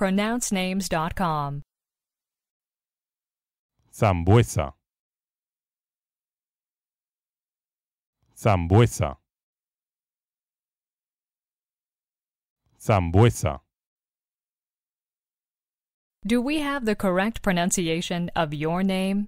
pronouncenames.com. Sambuesa. Sambuesa. Sambuesa. Do we have the correct pronunciation of your name?